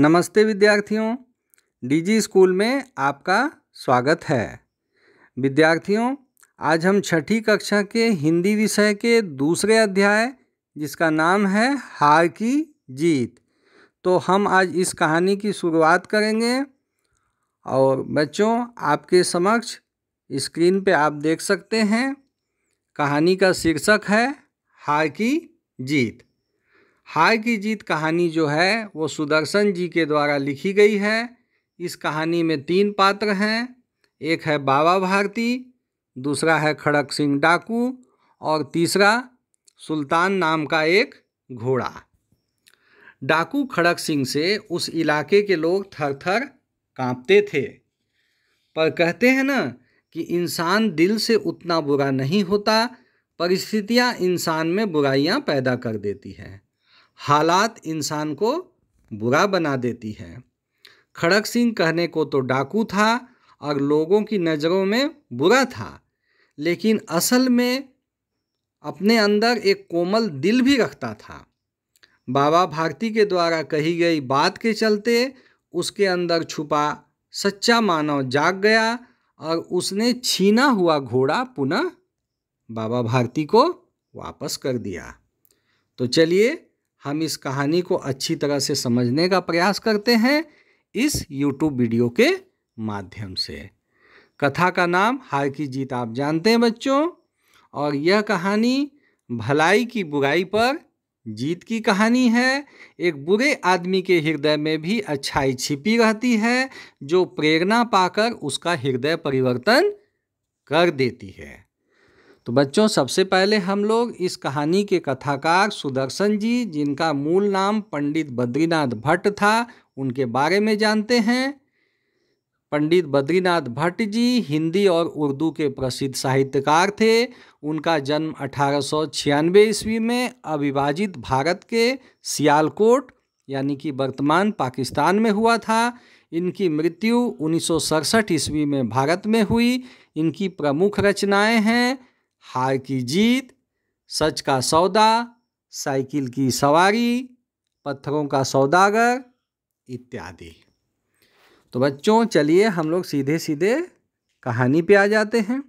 नमस्ते विद्यार्थियों DG school में आपका स्वागत है विद्यार्थियों आज हम छठी कक्षा के हिंदी विषय के दूसरे अध्याय जिसका नाम है हार की जीत तो हम आज इस कहानी की शुरुआत करेंगे और बच्चों आपके समक्ष स्क्रीन पे आप देख सकते हैं कहानी का शीर्षक है हार की जीत हार की जीत कहानी जो है वो सुदर्शन जी के द्वारा लिखी गई है इस कहानी में तीन पात्र हैं एक है बाबा भारती दूसरा है खड़क सिंह डाकू और तीसरा सुल्तान नाम का एक घोड़ा डाकू खड़क सिंह से उस इलाके के लोग थर थर काँपते थे पर कहते हैं ना कि इंसान दिल से उतना बुरा नहीं होता परिस्थितियाँ इंसान में बुराइयाँ पैदा कर देती हैं हालात इंसान को बुरा बना देती है खड़क सिंह कहने को तो डाकू था और लोगों की नज़रों में बुरा था लेकिन असल में अपने अंदर एक कोमल दिल भी रखता था बाबा भारती के द्वारा कही गई बात के चलते उसके अंदर छुपा सच्चा मानव जाग गया और उसने छीना हुआ घोड़ा पुनः बाबा भारती को वापस कर दिया तो चलिए हम इस कहानी को अच्छी तरह से समझने का प्रयास करते हैं इस यूट्यूब वीडियो के माध्यम से कथा का नाम हार की जीत आप जानते हैं बच्चों और यह कहानी भलाई की बुराई पर जीत की कहानी है एक बुरे आदमी के हृदय में भी अच्छाई छिपी रहती है जो प्रेरणा पाकर उसका हृदय परिवर्तन कर देती है तो बच्चों सबसे पहले हम लोग इस कहानी के कथाकार सुदर्शन जी जिनका मूल नाम पंडित बद्रीनाथ भट्ट था उनके बारे में जानते हैं पंडित बद्रीनाथ भट्ट जी हिंदी और उर्दू के प्रसिद्ध साहित्यकार थे उनका जन्म अठारह ईस्वी में अविभाजित भारत के सियालकोट यानी कि वर्तमान पाकिस्तान में हुआ था इनकी मृत्यु उन्नीस ईस्वी में भारत में हुई इनकी प्रमुख रचनाएं हैं हार की जीत सच का सौदा साइकिल की सवारी पत्थरों का सौदागर इत्यादि तो बच्चों चलिए हम लोग सीधे सीधे कहानी पे आ जाते हैं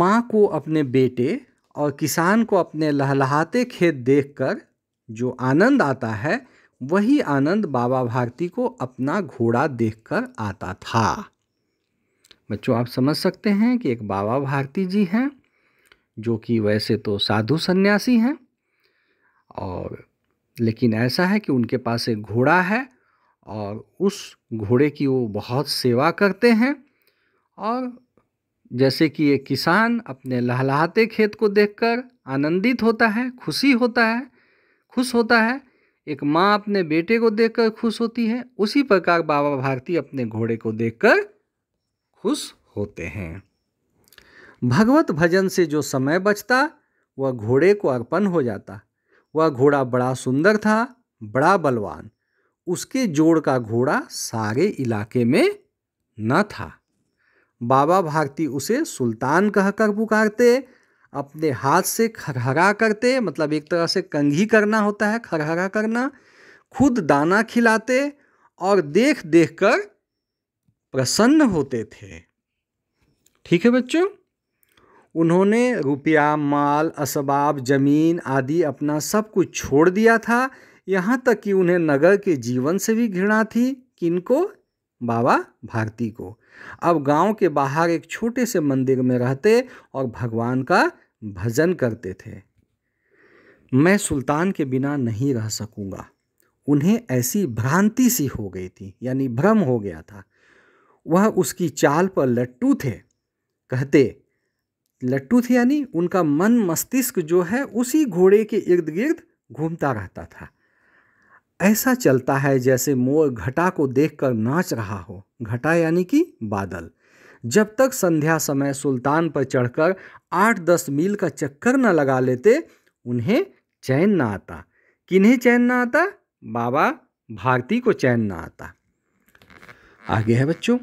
माँ को अपने बेटे और किसान को अपने लहलहाते खेत देखकर जो आनंद आता है वही आनंद बाबा भारती को अपना घोड़ा देखकर आता था बच्चों आप समझ सकते हैं कि एक बाबा भारती जी हैं जो कि वैसे तो साधु सन्यासी हैं और लेकिन ऐसा है कि उनके पास एक घोड़ा है और उस घोड़े की वो बहुत सेवा करते हैं और जैसे कि एक किसान अपने लहलाहते खेत को देखकर आनंदित होता है खुशी होता है खुश होता है एक माँ अपने बेटे को देखकर खुश होती है उसी प्रकार बाबा भारती अपने घोड़े को देखकर खुश होते हैं भगवत भजन से जो समय बचता वह घोड़े को अर्पण हो जाता वह घोड़ा बड़ा सुंदर था बड़ा बलवान उसके जोड़ का घोड़ा सारे इलाके में न था बाबा भारती उसे सुल्तान कहकर पुकारते अपने हाथ से खरहरा करते मतलब एक तरह से कंघी करना होता है खरहरा करना खुद दाना खिलाते और देख देख कर प्रसन्न होते थे ठीक है बच्चों उन्होंने रुपया माल असबाब जमीन आदि अपना सब कुछ छोड़ दिया था यहाँ तक कि उन्हें नगर के जीवन से भी घृणा थी किनको बाबा भारती को अब गांव के बाहर एक छोटे से मंदिर में रहते और भगवान का भजन करते थे मैं सुल्तान के बिना नहीं रह सकूँगा उन्हें ऐसी भ्रांति सी हो गई थी यानी भ्रम हो गया था वह उसकी चाल पर लट्टू थे कहते लट्टू थे यानी उनका मन मस्तिष्क जो है उसी घोड़े के इर्द गिर्द घूमता रहता था ऐसा चलता है जैसे मोर घटा को देखकर नाच रहा हो घटा यानी कि बादल जब तक संध्या समय सुल्तान पर चढ़कर आठ दस मील का चक्कर न लगा लेते उन्हें चैन न आता किन्हें चैन न आता बाबा भारती को चैन न आता आगे है बच्चों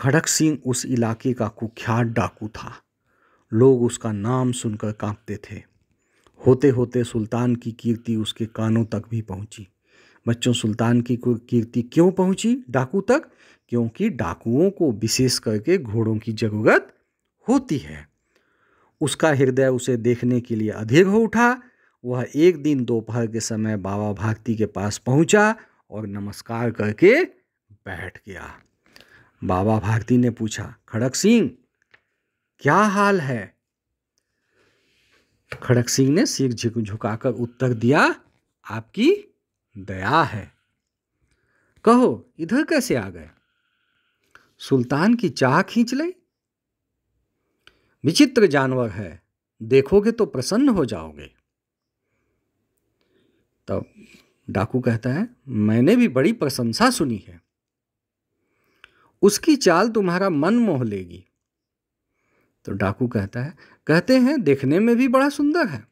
खड़क सिंह उस इलाके का कुख्यात डाकू था लोग उसका नाम सुनकर कांपते थे होते होते सुल्तान की कीर्ति उसके कानों तक भी पहुंची बच्चों सुल्तान की कीर्ति क्यों पहुंची डाकू तक क्योंकि डाकुओं को विशेष करके घोड़ों की जरूरत होती है उसका हृदय उसे देखने के लिए अधीर हो उठा वह एक दिन दोपहर के समय बाबा भारती के पास पहुंचा और नमस्कार करके बैठ गया बाबा भारती ने पूछा खड़क सिंह क्या हाल है खड़क सिंह ने सिर झुकाकर उत्तर दिया आपकी दया है कहो इधर कैसे आ गए सुल्तान की चाह खींच ले विचित्र जानवर है देखोगे तो प्रसन्न हो जाओगे तब डाकू कहता है मैंने भी बड़ी प्रशंसा सुनी है उसकी चाल तुम्हारा मन मोह लेगी तो डाकू कहता है कहते हैं देखने में भी बड़ा सुंदर है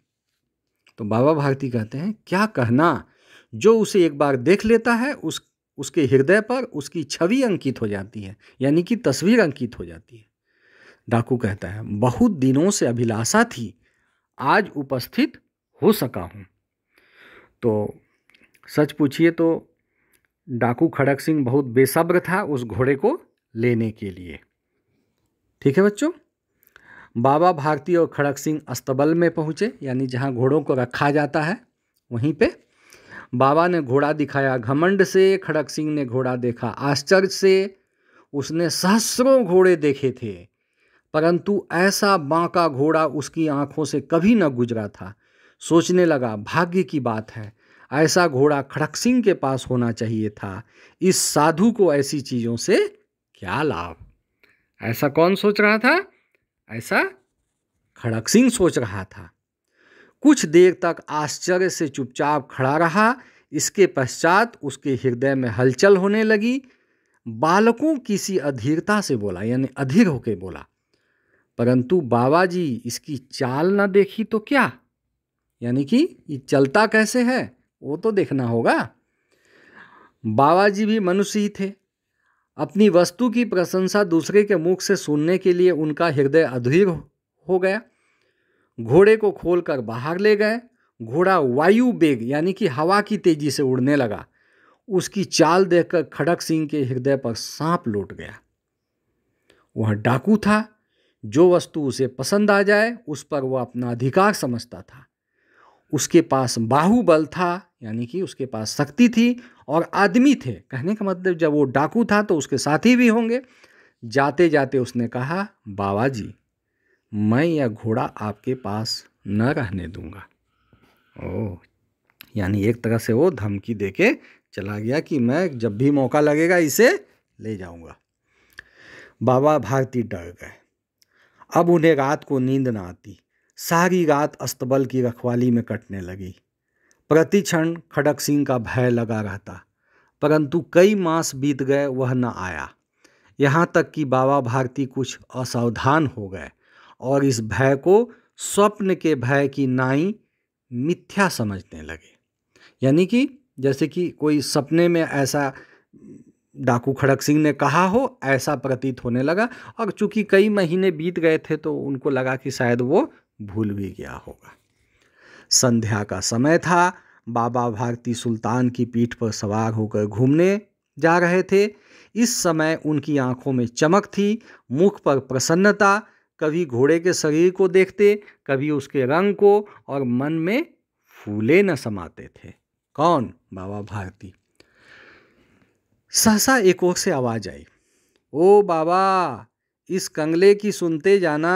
तो बाबा भारती कहते हैं क्या कहना जो उसे एक बार देख लेता है उस उसके हृदय पर उसकी छवि अंकित हो जाती है यानी कि तस्वीर अंकित हो जाती है डाकू कहता है बहुत दिनों से अभिलाषा थी आज उपस्थित हो सका हूँ तो सच पूछिए तो डाकू खड़क सिंह बहुत बेसब्र था उस घोड़े को लेने के लिए ठीक है बच्चों बाबा भारती और खड़क सिंह अस्तबल में पहुँचे यानी जहाँ घोड़ों को रखा जाता है वहीं पे बाबा ने घोड़ा दिखाया घमंड से खड़क सिंह ने घोड़ा देखा आश्चर्य से उसने सहस्रों घोड़े देखे थे परंतु ऐसा बांका घोड़ा उसकी आंखों से कभी न गुजरा था सोचने लगा भाग्य की बात है ऐसा घोड़ा खड़क सिंह के पास होना चाहिए था इस साधु को ऐसी चीज़ों से क्या लाभ ऐसा कौन सोच रहा था ऐसा खड़क सिंह सोच रहा था कुछ देर तक आश्चर्य से चुपचाप खड़ा रहा इसके पश्चात उसके हृदय में हलचल होने लगी बालकों की सी अधीरता से बोला यानी अधीर होके बोला परंतु बाबा जी इसकी चाल ना देखी तो क्या यानी कि ये चलता कैसे है वो तो देखना होगा बाबा जी भी मनुष्य ही थे अपनी वस्तु की प्रशंसा दूसरे के मुख से सुनने के लिए उनका हृदय अधीर हो गया घोड़े को खोलकर बाहर ले गए घोड़ा वायु बेग यानी कि हवा की तेजी से उड़ने लगा उसकी चाल देखकर खड़क सिंह के हृदय पर सांप लौट गया वह डाकू था जो वस्तु उसे पसंद आ जाए उस पर वह अपना अधिकार समझता था उसके पास बाहुबल था यानी कि उसके पास शक्ति थी और आदमी थे कहने का मतलब जब वो डाकू था तो उसके साथी भी होंगे जाते जाते उसने कहा बाबा जी मैं यह घोड़ा आपके पास न रहने दूंगा ओह यानी एक तरह से वो धमकी देके चला गया कि मैं जब भी मौका लगेगा इसे ले जाऊंगा बाबा भारती डर गए अब उन्हें रात को नींद ना आती सारी रात अस्तबल की रखवाली में कटने लगी प्रति क्षण खड़क सिंह का भय लगा रहता परंतु कई मास बीत गए वह न आया यहाँ तक कि बाबा भारती कुछ असावधान हो गए और इस भय को स्वप्न के भय की नाई मिथ्या समझने लगे यानी कि जैसे कि कोई सपने में ऐसा डाकू खड़क सिंह ने कहा हो ऐसा प्रतीत होने लगा और चूंकि कई महीने बीत गए थे तो उनको लगा कि शायद वो भूल भी गया होगा संध्या का समय था बाबा भारती सुल्तान की पीठ पर सवार होकर घूमने जा रहे थे इस समय उनकी आंखों में चमक थी मुख पर प्रसन्नता कभी घोड़े के शरीर को देखते कभी उसके रंग को और मन में फूले न समाते थे कौन बाबा भारती सहसा एक ओर से आवाज आई ओ बाबा इस कंगले की सुनते जाना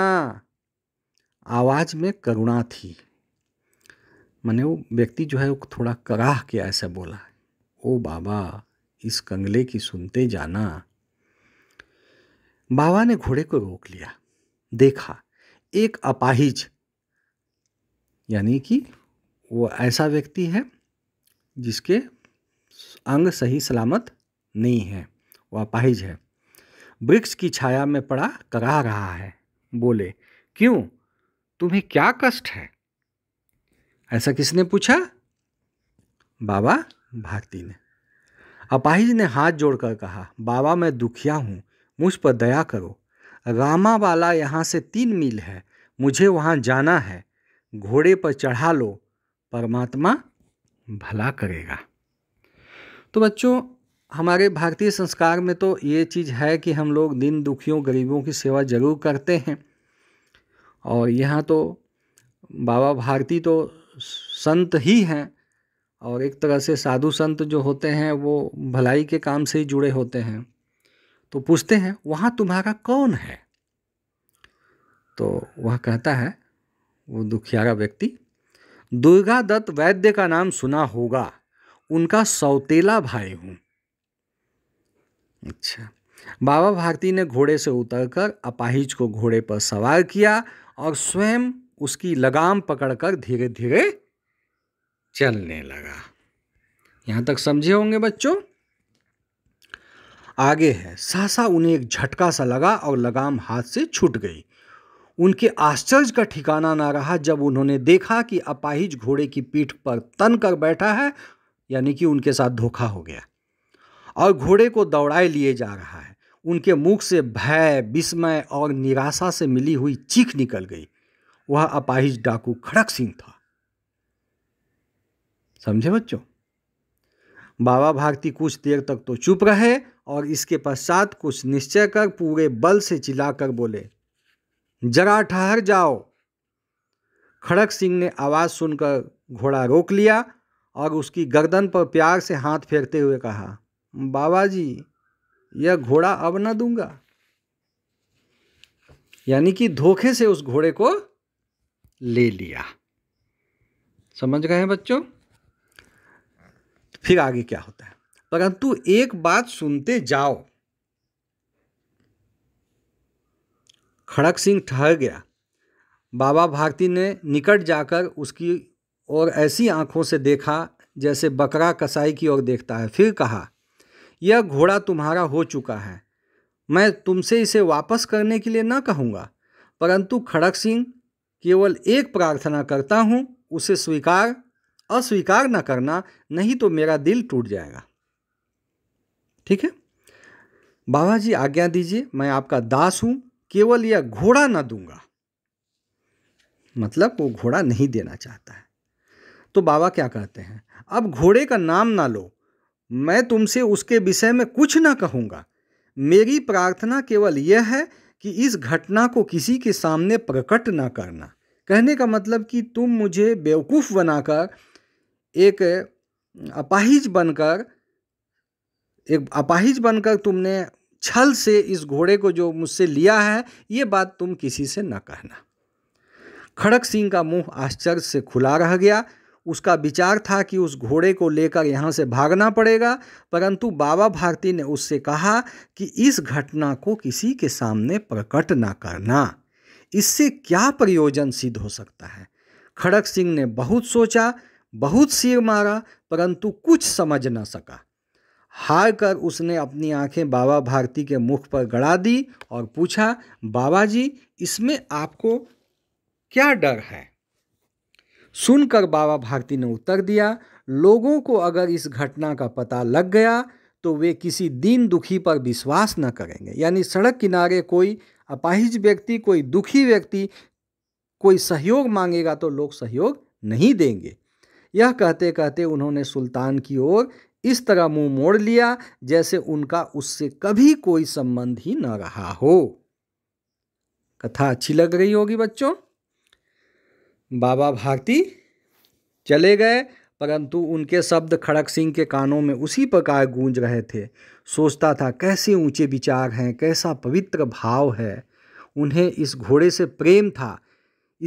आवाज में करुणा थी मैंने वो व्यक्ति जो है वो थोड़ा कराह के ऐसा बोला ओ बाबा इस कंगले की सुनते जाना बाबा ने घोड़े को रोक लिया देखा एक अपाहिज यानी कि वो ऐसा व्यक्ति है जिसके अंग सही सलामत नहीं है वो अपाहिज है वृक्ष की छाया में पड़ा करा रहा है बोले क्यों तुम्हें क्या कष्ट है ऐसा किसने पूछा बाबा भारती ने अपाहिज ने हाथ जोड़कर कहा बाबा मैं दुखिया हूँ मुझ पर दया करो रामा वाला यहाँ से तीन मील है मुझे वहाँ जाना है घोड़े पर चढ़ा लो परमात्मा भला करेगा तो बच्चों हमारे भारतीय संस्कार में तो ये चीज़ है कि हम लोग दिन दुखियों गरीबों की सेवा ज़रूर करते हैं और यहाँ तो बाबा भारती तो संत ही हैं और एक तरह से साधु संत जो होते हैं वो भलाई के काम से ही जुड़े होते हैं तो पूछते हैं वहाँ तुम्हारा कौन है तो वह कहता है वो दुखियारा व्यक्ति दुर्गा दत्त वैद्य का नाम सुना होगा उनका सौतेला भाई हूँ अच्छा बाबा भारती ने घोड़े से उतरकर अपाहिज को घोड़े पर सवार किया और स्वयं उसकी लगाम पकड़कर धीरे धीरे चलने लगा यहां तक समझे होंगे बच्चों आगे है सहसा उन्हें एक झटका सा लगा और लगाम हाथ से छूट गई उनके आश्चर्य का ठिकाना ना रहा जब उन्होंने देखा कि अपाहिज घोड़े की पीठ पर तन कर बैठा है यानी कि उनके साथ धोखा हो गया और घोड़े को दौड़ाए लिए जा रहा है उनके मुख से भय विस्मय और निराशा से मिली हुई चीख निकल गई वह अपाहिज डाकू खड़क सिंह था समझे बच्चों बाबा भारती कुछ देर तक तो चुप रहे और इसके पश्चात कुछ निश्चय कर पूरे बल से चिल्लाकर बोले जरा ठहर जाओ खड़क सिंह ने आवाज़ सुनकर घोड़ा रोक लिया और उसकी गर्दन पर प्यार से हाथ फेरते हुए कहा बाबा जी यह घोड़ा अब न दूंगा यानी कि धोखे से उस घोड़े को ले लिया समझ गए हैं बच्चों फिर आगे क्या होता है परंतु एक बात सुनते जाओ खड़क सिंह ठहर गया बाबा भारती ने निकट जाकर उसकी और ऐसी आंखों से देखा जैसे बकरा कसाई की ओर देखता है फिर कहा यह घोड़ा तुम्हारा हो चुका है मैं तुमसे इसे वापस करने के लिए ना कहूँगा परंतु खड़क सिंह केवल एक प्रार्थना करता हूँ उसे स्वीकार अस्वीकार न करना नहीं तो मेरा दिल टूट जाएगा ठीक है बाबा जी आज्ञा दीजिए मैं आपका दास हूँ केवल यह घोड़ा ना दूंगा मतलब वो घोड़ा नहीं देना चाहता है तो बाबा क्या कहते हैं अब घोड़े का नाम ना लो मैं तुमसे उसके विषय में कुछ ना कहूँगा मेरी प्रार्थना केवल यह है कि इस घटना को किसी के सामने प्रकट ना करना कहने का मतलब कि तुम मुझे बेवकूफ़ बनाकर एक अपाहिज बनकर एक अपाहिज बनकर तुमने छल से इस घोड़े को जो मुझसे लिया है ये बात तुम किसी से न कहना खड़क सिंह का मुंह आश्चर्य से खुला रह गया उसका विचार था कि उस घोड़े को लेकर यहाँ से भागना पड़ेगा परंतु बाबा भारती ने उससे कहा कि इस घटना को किसी के सामने प्रकट न करना इससे क्या प्रयोजन सिद्ध हो सकता है खड़क सिंह ने बहुत सोचा बहुत सिर मारा परंतु कुछ समझ न सका हार कर उसने अपनी आंखें बाबा भारती के मुख पर गड़ा दी और पूछा बाबा जी इसमें आपको क्या डर है सुनकर बाबा भारती ने उत्तर दिया लोगों को अगर इस घटना का पता लग गया तो वे किसी दीन दुखी पर विश्वास न करेंगे यानी सड़क किनारे कोई अपाहिज व्यक्ति कोई दुखी व्यक्ति कोई सहयोग मांगेगा तो लोग सहयोग नहीं देंगे यह कहते कहते उन्होंने सुल्तान की ओर इस तरह मुंह मोड़ लिया जैसे उनका उससे कभी कोई संबंध ही न रहा हो कथा अच्छी लग रही होगी बच्चों बाबा भारती चले गए परंतु उनके शब्द खड़क सिंह के कानों में उसी प्रकार गूंज रहे थे सोचता था कैसे ऊंचे विचार हैं कैसा पवित्र भाव है उन्हें इस घोड़े से प्रेम था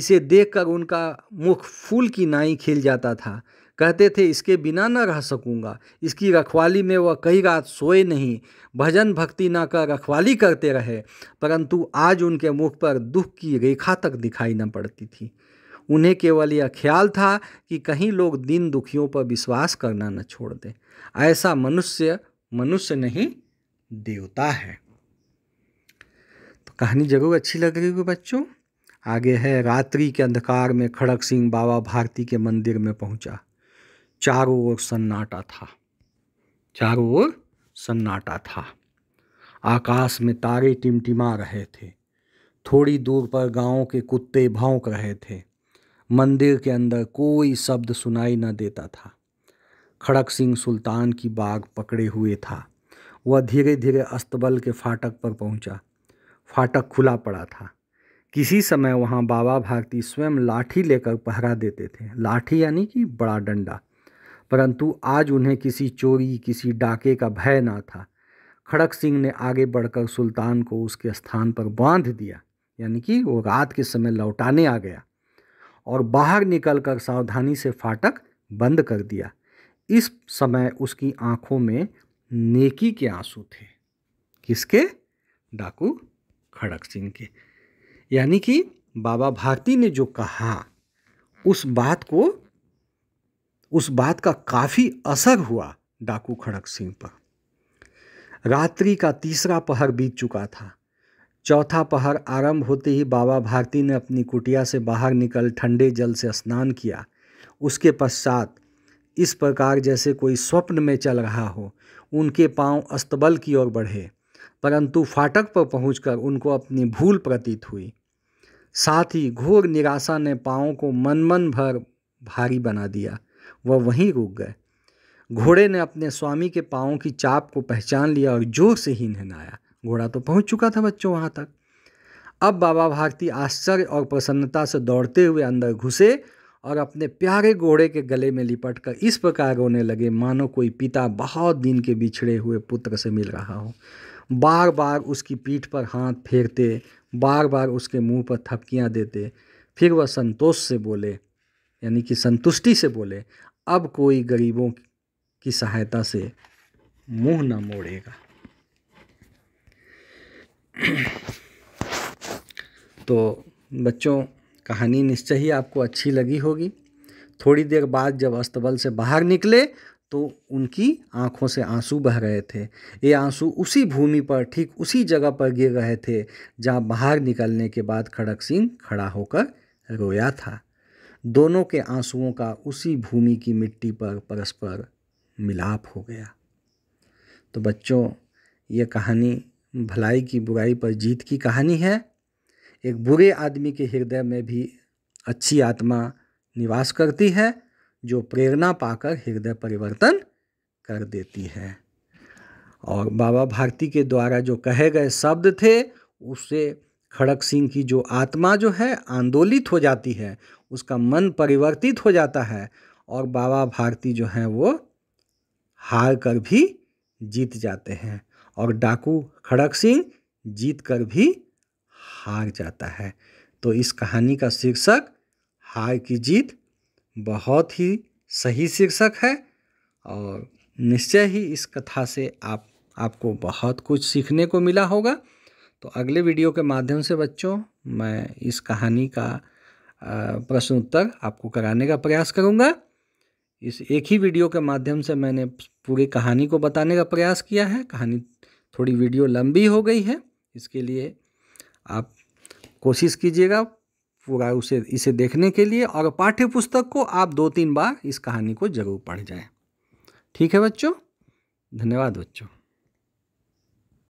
इसे देखकर उनका मुख फूल की नाई खिल जाता था कहते थे इसके बिना न रह सकूँगा इसकी रखवाली में वह कई रात सोए नहीं भजन भक्ति ना कर रखवाली करते रहे परंतु आज उनके मुख पर दुख की रेखा तक दिखाई न पड़ती थी उन्हें केवल यह ख्याल था कि कहीं लोग दिन दुखियों पर विश्वास करना न छोड़ दें ऐसा मनुष्य मनुष्य नहीं देवता है तो कहानी जरूर अच्छी लग रही होगी बच्चों आगे है रात्रि के अंधकार में खड़क सिंह बाबा भारती के मंदिर में पहुंचा चारों ओर सन्नाटा था चारों ओर सन्नाटा था आकाश में तारे टिमटिमा रहे थे थोड़ी दूर पर गांव के कुत्ते भौंक रहे थे मंदिर के अंदर कोई शब्द सुनाई न देता था खड़क सिंह सुल्तान की बाग पकड़े हुए था वह धीरे धीरे अस्तबल के फाटक पर पहुंचा। फाटक खुला पड़ा था किसी समय वहाँ बाबा भारती स्वयं लाठी लेकर पहरा देते थे लाठी यानी कि बड़ा डंडा परंतु आज उन्हें किसी चोरी किसी डाके का भय ना था खड़क सिंह ने आगे बढ़कर सुल्तान को उसके स्थान पर बांध दिया यानी कि वो रात के समय लौटाने आ गया और बाहर निकलकर सावधानी से फाटक बंद कर दिया इस समय उसकी आंखों में नेकी के आंसू थे किसके डाकू खड़क सिंह के यानी कि बाबा भारती ने जो कहा उस बात को उस बात का काफ़ी असर हुआ डाकू खड़क सिंह पर रात्रि का तीसरा पहर बीत चुका था चौथा पहर आरंभ होते ही बाबा भारती ने अपनी कुटिया से बाहर निकल ठंडे जल से स्नान किया उसके पश्चात इस प्रकार जैसे कोई स्वप्न में चल रहा हो उनके पांव अस्तबल की ओर बढ़े परंतु फाटक पर पहुंचकर उनको अपनी भूल प्रतीत हुई साथ ही घोर निराशा ने पाँव को मन मन भर भारी बना दिया वह वहीं रुक गए घोड़े ने अपने स्वामी के पाँव की चाप को पहचान लिया और जोर से ही नहनाया घोड़ा तो पहुंच चुका था बच्चों वहाँ तक अब बाबा भारती आश्चर्य और प्रसन्नता से दौड़ते हुए अंदर घुसे और अपने प्यारे घोड़े के गले में लिपट कर इस प्रकार रोने लगे मानो कोई पिता बहुत दिन के बिछड़े हुए पुत्र से मिल रहा हो बार बार उसकी पीठ पर हाथ फेरते बार बार उसके मुंह पर थपकियां देते फिर वह संतोष से बोले यानी कि संतुष्टि से बोले अब कोई गरीबों की सहायता से मुंह न मोड़ेगा तो बच्चों कहानी निश्चय ही आपको अच्छी लगी होगी थोड़ी देर बाद जब अस्तबल से बाहर निकले तो उनकी आंखों से आंसू बह रहे थे ये आंसू उसी भूमि पर ठीक उसी जगह पर गिर रहे थे जहाँ बाहर निकलने के बाद खड़क सिंह खड़ा होकर रोया था दोनों के आंसुओं का उसी भूमि की मिट्टी पर परस्पर मिलाप हो गया तो बच्चों ये कहानी भलाई की बुराई पर जीत की कहानी है एक बुरे आदमी के हृदय में भी अच्छी आत्मा निवास करती है जो प्रेरणा पाकर हृदय परिवर्तन कर देती है और बाबा भारती के द्वारा जो कहे गए शब्द थे उससे खड़क सिंह की जो आत्मा जो है आंदोलित हो जाती है उसका मन परिवर्तित हो जाता है और बाबा भारती जो हैं वो हार कर भी जीत जाते हैं और डाकू खड़क सिंह जीत कर भी हार जाता है तो इस कहानी का शीर्षक हार की जीत बहुत ही सही शीर्षक है और निश्चय ही इस कथा से आप आपको बहुत कुछ सीखने को मिला होगा तो अगले वीडियो के माध्यम से बच्चों मैं इस कहानी का प्रश्न उत्तर आपको कराने का प्रयास करूँगा इस एक ही वीडियो के माध्यम से मैंने पूरी कहानी को बताने का प्रयास किया है कहानी थोड़ी वीडियो लंबी हो गई है इसके लिए आप कोशिश कीजिएगा पूरा उसे इसे देखने के लिए और पाठ्य पुस्तक को आप दो तीन बार इस कहानी को जरूर पढ़ जाएं ठीक है बच्चों धन्यवाद बच्चों